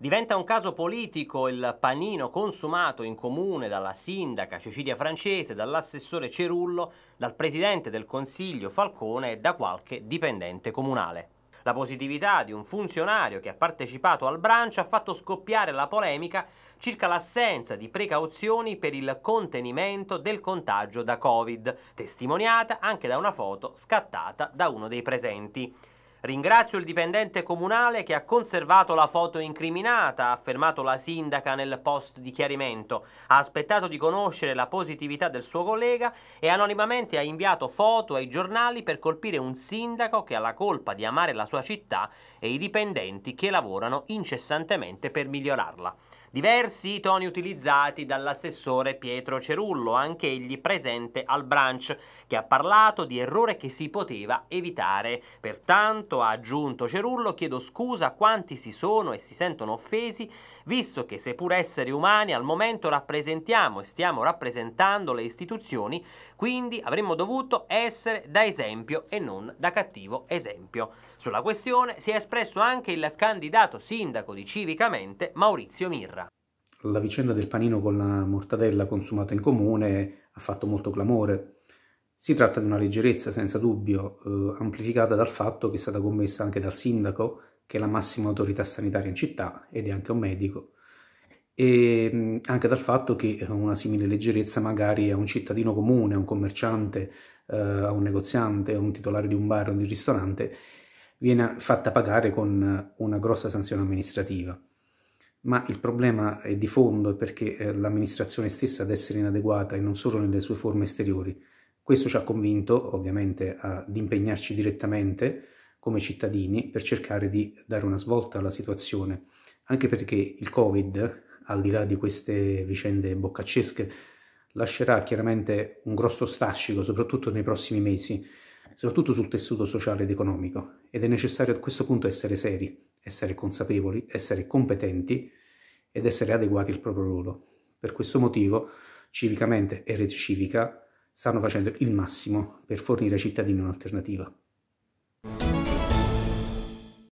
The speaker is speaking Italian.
Diventa un caso politico il panino consumato in comune dalla sindaca Cecilia Francese, dall'assessore Cerullo, dal presidente del Consiglio Falcone e da qualche dipendente comunale. La positività di un funzionario che ha partecipato al brancio ha fatto scoppiare la polemica circa l'assenza di precauzioni per il contenimento del contagio da Covid, testimoniata anche da una foto scattata da uno dei presenti. Ringrazio il dipendente comunale che ha conservato la foto incriminata, ha affermato la sindaca nel post di chiarimento. Ha aspettato di conoscere la positività del suo collega e anonimamente ha inviato foto ai giornali per colpire un sindaco che ha la colpa di amare la sua città e i dipendenti che lavorano incessantemente per migliorarla. Diversi i toni utilizzati dall'assessore Pietro Cerullo, anch'egli presente al branch, che ha parlato di errore che si poteva evitare. Pertanto, ha aggiunto Cerullo, chiedo scusa a quanti si sono e si sentono offesi, visto che seppur esseri umani al momento rappresentiamo e stiamo rappresentando le istituzioni, quindi avremmo dovuto essere da esempio e non da cattivo esempio. Sulla questione si è espresso anche il candidato sindaco di Civicamente Maurizio Mirra la vicenda del panino con la mortadella consumata in comune ha fatto molto clamore. Si tratta di una leggerezza, senza dubbio, eh, amplificata dal fatto che è stata commessa anche dal sindaco, che è la massima autorità sanitaria in città, ed è anche un medico, e mm, anche dal fatto che eh, una simile leggerezza magari a un cittadino comune, a un commerciante, eh, a un negoziante, a un titolare di un bar o di un ristorante, viene fatta pagare con una grossa sanzione amministrativa ma il problema è di fondo perché eh, l'amministrazione stessa ad essere inadeguata e non solo nelle sue forme esteriori. Questo ci ha convinto ovviamente ad impegnarci direttamente come cittadini per cercare di dare una svolta alla situazione, anche perché il Covid, al di là di queste vicende boccaccesche, lascerà chiaramente un grosso strascico, soprattutto nei prossimi mesi, soprattutto sul tessuto sociale ed economico, ed è necessario a questo punto essere seri, essere consapevoli, essere competenti ed essere adeguati al proprio ruolo. Per questo motivo, civicamente e Rete Civica stanno facendo il massimo per fornire ai cittadini un'alternativa.